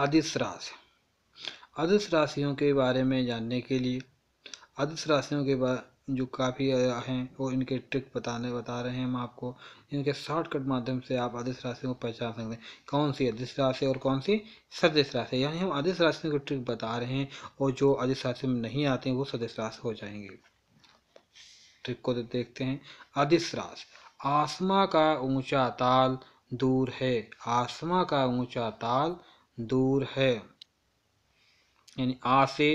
अदिश राशि अदिश राशियों के बारे में जानने के लिए अदिश राशियों के बारे जो काफ़ी हैं वो इनके ट्रिक बताने बता रहे हैं हम आपको इनके शॉर्टकट माध्यम से आप अदिश राशि को पहचान सकते हैं कौन सी अदिश राशि और कौन सी सदस्य राशि यानी हम अदिश राशियों को ट्रिक बता रहे हैं और जो अदिश राशि में नहीं आते हैं वो सदस्य राशि हो जाएंगे ट्रिक को तो देखते हैं अदिश राशि आसमा का ऊंचा ताल दूर है आसमा का ऊंचा ताल दूर है यानी आ से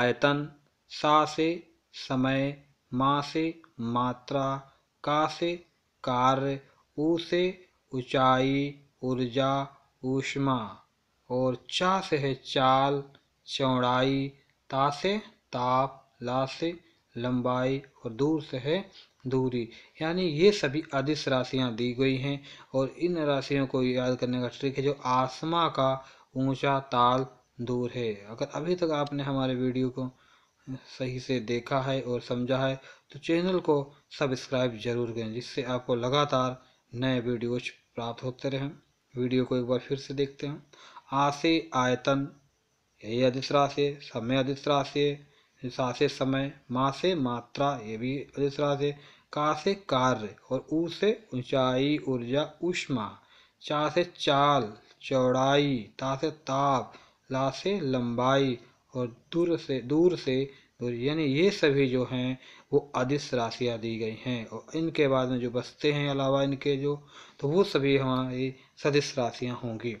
आयतन सा से समय माँ से मात्रा का से कार्य ऊ से ऊंचाई ऊर्जा ऊष्मा और चा से है चाल चौड़ाई ता से ताप ला से लंबाई और दूर से है दूरी यानी ये सभी अदिश राशियाँ दी गई हैं और इन राशियों को याद करने का ट्रिक है जो आसमां का ऊंचा ताल दूर है अगर अभी तक आपने हमारे वीडियो को सही से देखा है और समझा है तो चैनल को सब्सक्राइब जरूर करें जिससे आपको लगातार नए वीडियोज प्राप्त होते रहें वीडियो को एक बार फिर से देखते हैं आशे आयतन यही अधिश राशि समय अधिश राशि सा से समय माँ से मात्रा ये भी इस से का से कार्य और ऊ से ऊंचाई ऊर्जा उष्मा चा से चाल चौड़ाई ता से ताप ला से लंबाई और दूर से दूर से दूर यानी ये सभी जो हैं वो अधिस राशियाँ दी गई हैं और इनके बाद में जो बचते हैं अलावा इनके जो तो वो सभी हमारी सदिश राशियाँ होंगी